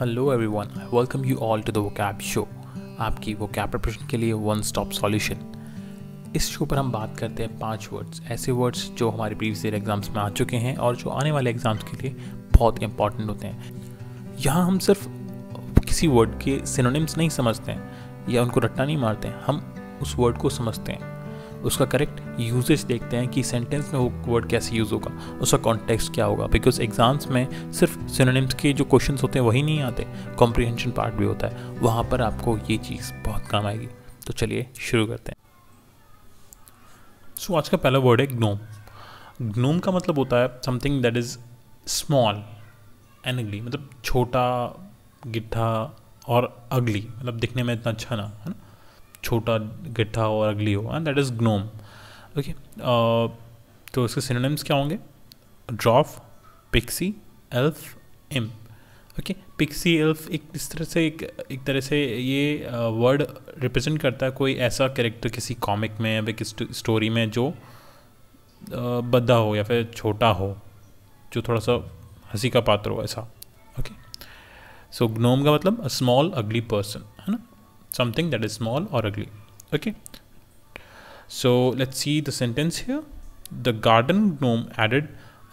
Hello everyone welcome you all to the vocab show आपकी vocab preparation के लिए one stop solution इस show पर हम बात करते हैं पांच वर्ड्स ऐसे वर्ड्स जो हमारे प्रीवियस ईयर एग्ज़ाम्स में आ चुके हैं और जो आने वाले एग्ज़ाम्स के लिए बहुत इंपॉर्टेंट होते हैं यहाँ हम सिर्फ किसी वर्ड के सिनोनिम्स नहीं समझते हैं या उनको रट्टा नहीं मारते हैं हम उस वर्ड को समझते हैं उसका करेक्ट यूजेज देखते हैं कि सेंटेंस में वो वर्ड कैसे यूज़ होगा उसका कॉन्टेक्स्ट क्या होगा बिकॉज एग्जाम्स में सिर्फ सिनोनिम्स के जो क्वेश्चन होते हैं वही नहीं आते कॉम्प्रीहेंशन पार्ट भी होता है वहाँ पर आपको ये चीज़ बहुत काम आएगी तो चलिए शुरू करते हैं सो so, आज का पहला वर्ड है ग्नोम ग्नोम का मतलब होता है something that is small and ugly मतलब छोटा गिट्ठा और अगली मतलब दिखने में इतना अच्छा ना है ना छोटा गिट्ठा और अगली हो and that is gnome okay तो इसके सिनोनिम्स क्या होंगे dwarf pixie elf um okay pixie elf एक इस तरह से एक एक तरह से ये वर्ड uh, रिप्रेजेंट करता है कोई ऐसा कैरेक्टर किसी कॉमिक में या फिर किसी स्टोरी में जो uh, बद्दा हो या फिर छोटा हो जो थोड़ा सा हंसी का पात्र हो ऐसा ओके सो ग्नोम का मतलब अ स्मॉल अगली पर्सन है ना something that is small or ugly okay so let's see the sentence here the garden gnome added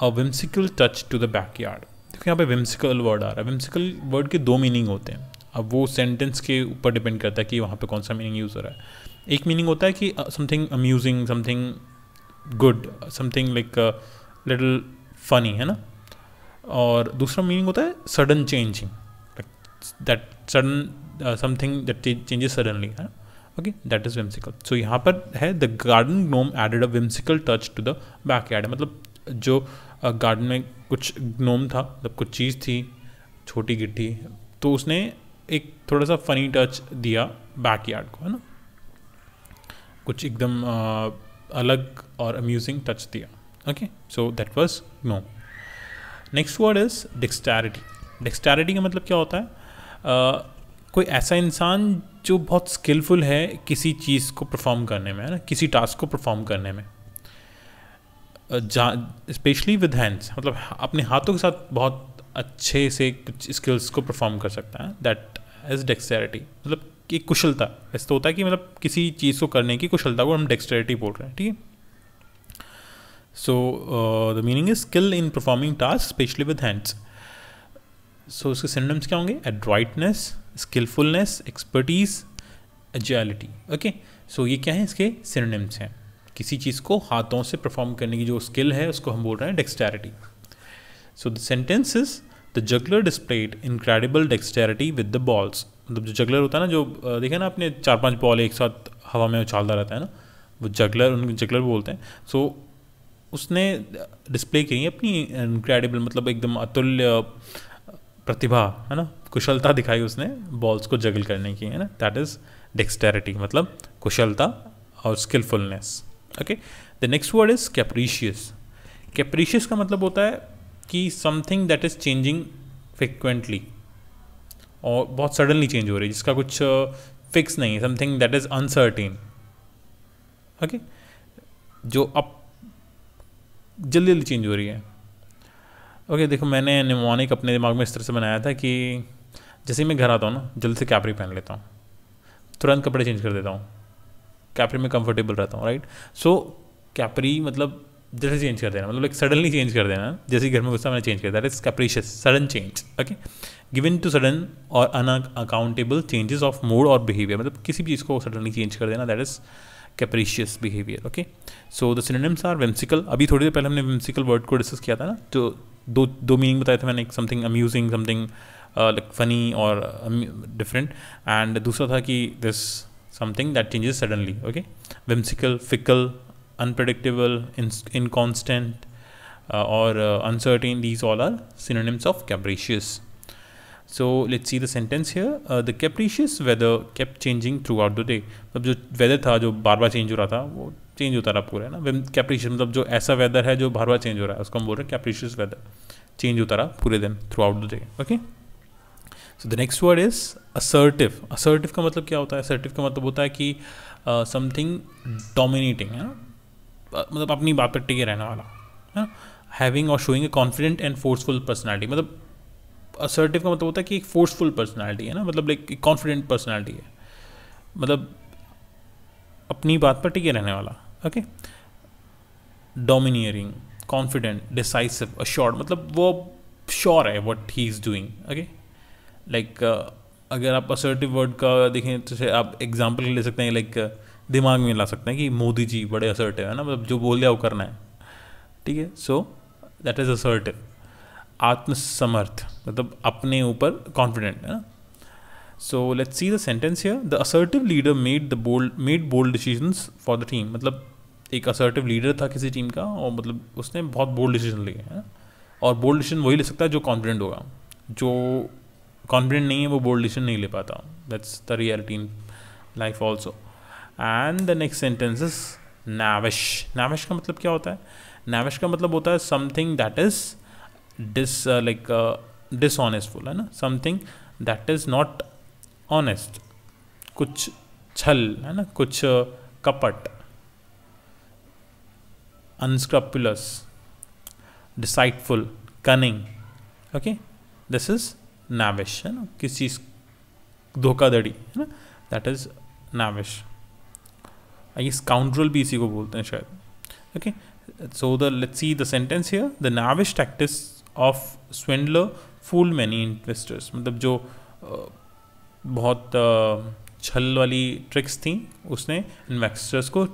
a whimsical touch to the backyard देखो यहाँ पे whimsical word आ रहा है whimsical word के दो मीनिंग होते हैं अब वो सेंटेंस के ऊपर डिपेंड करता है कि वहाँ पे कौन सा मीनिंग यूज़ हो रहा है एक मीनिंग होता है कि something amusing something good something like little funny है ना और दूसरा मीनिंग होता है sudden changing that sudden something that changes suddenly है okay that is whimsical so यहाँ पर है the garden gnome added a whimsical touch to the backyard मतलब जो गार्डन uh, में कुछ ग्नोम था मतलब कुछ चीज़ थी छोटी गिट्टी तो उसने एक थोड़ा सा फनी टच दिया बैक यार्ड को है ना कुछ एकदम uh, अलग और अम्यूजिंग टच दिया okay so that was no next word is dexterity dexterity का मतलब क्या होता है uh, कोई ऐसा इंसान जो बहुत स्किलफुल है किसी चीज़ को परफॉर्म करने में है ना किसी टास्क को परफॉर्म करने में जा स्पेशली विद हैंड्स मतलब अपने हाथों के साथ बहुत अच्छे से कुछ स्किल्स को परफॉर्म कर सकता है दैट इज़ डेक्सटैरिटी मतलब कि कुशलता ऐसा तो होता है कि मतलब किसी चीज़ को करने की कुशलता को हम डेक्सटैरिटी बोल रहे हैं ठीक है so the meaning is skill in performing task specially with hands so इसके सिनेम्स क्या होंगे adroitness skilfulness expertise agility okay so ये क्या है इसके सिनेम्स हैं किसी चीज़ को हाथों से परफॉर्म करने की जो स्किल है उसको हम बोल रहे हैं dexterity so the sentence is the juggler displayed incredible dexterity with the balls मतलब जो जगलर होता है ना जो देखा ना आपने चार पांच बॉल एक साथ हवा में उछालता रहता है ना वो जगलर उन जगलर बोलते हैं सो so, उसने डिस्प्ले की अपनी इनक्रेडिबल मतलब एकदम अतुल्य प्रतिभा है ना कुशलता दिखाई उसने बॉल्स को जगल करने की है ना दैट इज डेक्सटेरिटी मतलब कुशलता और skilfulness okay the next word is capricious capricious का मतलब होता है कि something that is changing frequently और बहुत सडनली चेंज हो रही है जिसका कुछ फिक्स uh, नहीं है something that is uncertain okay जो अब जल्दी जल्दी चेंज हो रही है ओके देखो मैंने निमोनिक अपने दिमाग में इस तरह से बनाया था कि जैसे मैं घर आता हूँ ना जल्दी से कैपरी पहन लेता हूँ तुरंत कपड़े चेंज कर देता हूँ कैपरी में कंफर्टेबल रहता हूँ राइट सो कैपरी मतलब जैसे चेंज कर देना मतलब एक सडनली चेंज कर देना जैसे घर में गुस्सा मैंने चेंज कर दिया it's capricious sudden change okay given to sudden और unaccountable changes of mood और बिहेवियर मतलब किसी भी चीज़ को सडनली चेंज कर देना that is capricious behaviour okay so the synonyms are whimsical अभी थोड़ी देर पहले हमने विम्सिकल वर्ड को डिस्कस किया था ना तो दो दो मीनिंग बताए थे मैंने एक something amusing something like funny और डिफरेंट एंड दूसरा था कि this something that changes suddenly okay whimsical fickle unpredictable inconstant और uncertain these all are synonyms of capricious so let's see the sentence here the the weather kept changing throughout the day मतलब जो weather था जो बार बार change हो रहा था वो change होता रहा पूरा है ना कैप्रिशियस मतलब जो ऐसा वेदर है जो बार बार चेंज हो रहा है उसको हम बोल रहे हैं कैप्रिशियस वेदर चेंज होता रहा पूरे दिन throughout the day okay so the next word is assertive assertive का मतलब क्या होता है असर्टिव का मतलब होता है कि समथिंग डोमिनेटिंग है ना मतलब अपनी बात पर टिके रहने वाला है ना हैविंग और showing a confident and forceful personality मतलब असर्टिव का मतलब होता है कि एक फोर्सफुल पर्सनैलिटी है ना मतलब लाइक कॉन्फिडेंट पर्सनैलिटी है मतलब अपनी बात पर टिके रहने वाला okay domineering confident decisive assured मतलब वो श्योर है what he is doing okay like अगर आप असर्टिव वर्ड का देखें तो आप एग्जाम्पल ले सकते हैं लाइक like, uh, दिमाग में ला सकते हैं कि मोदी जी बड़े असर्टिव है ना मतलब जो बोल दिया वो करना है ठीक है सो दैट इज़ असर्टिव आत्मसमर्थ मतलब अपने ऊपर कॉन्फिडेंट है ना so let's see the sentence here the assertive leader made the bold made bold decisions for the team मतलब एक असर्टिव लीडर था किसी टीम का और मतलब उसने बहुत बोल्ड डिसीजन लिए हैं और बोल्ड डिसीजन वही ले सकता है जो कॉन्फिडेंट होगा जो कॉन्फिडेंट नहीं है वो बोल्ड डिसीजन नहीं ले पाता that's the reality in life also and the next sentence is knavish knavish का मतलब क्या होता है नैविश का मतलब होता है something that is dis like dishonestful है ना something that is not honest कुछ छल है ना कुछ uh, कपट unscrupulous, deceitful, cunning. Okay, this is navish. You know, किस चीज धोखाधड़ी है ना that is knavish I guess काउंट्रल भी इसी को बोलते हैं शायद okay so the let's see the sentence here the knavish tactics of swindler fool many investors मतलब जो बहुत छल वाली ट्रिक्स थी उसने इन्वेस्टर्स को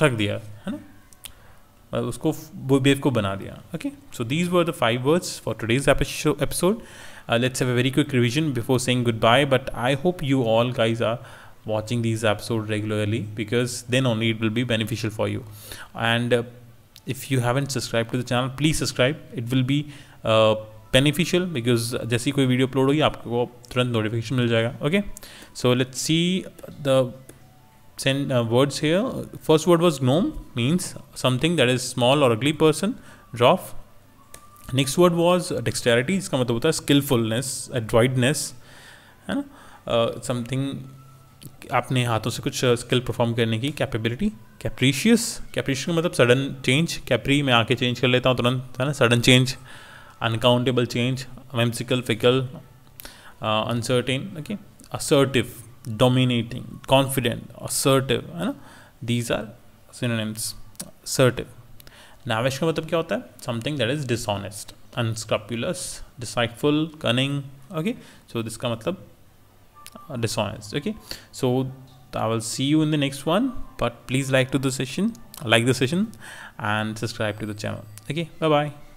थक दिया है ना उसको वो बेव को बना दिया okay so these were the five words for today's episode let's have a very quick revision before saying goodbye but I hope you all guys are watching these episode regularly because then only it will be beneficial for you and if you haven't subscribe to the channel please subscribe it will be beneficial because जैसी कोई video upload होगी आपको तुरंत notification मिल जाएगा okay so let's see the send uh, words here. First word was gnome, means something that is small or ugly person. Dwarf. Next word was dexterity, इसका मतलब होता है skillfulness, adroitness, है ना समथिंग आपने हाथों से कुछ स्किल परफॉर्म करने की कैपेबिलिटी कैप्रीशियस कैप्रीशियस का मतलब सडन चेंज कैप्री मैं आके चेंज कर लेता हूँ तुरंत है ना sudden change unaccountable change whimsical fickle uncertain okay assertive dominating, confident, assertive, these are synonyms. assertive. Navish का मतलब क्या होता है something that dishonest, unscrupulous, deceitful, cunning. Okay, so this का मतलब dishonest. Okay, so I will see you in the next one. But please like to the session, like the session, and subscribe to the channel. Okay, bye bye.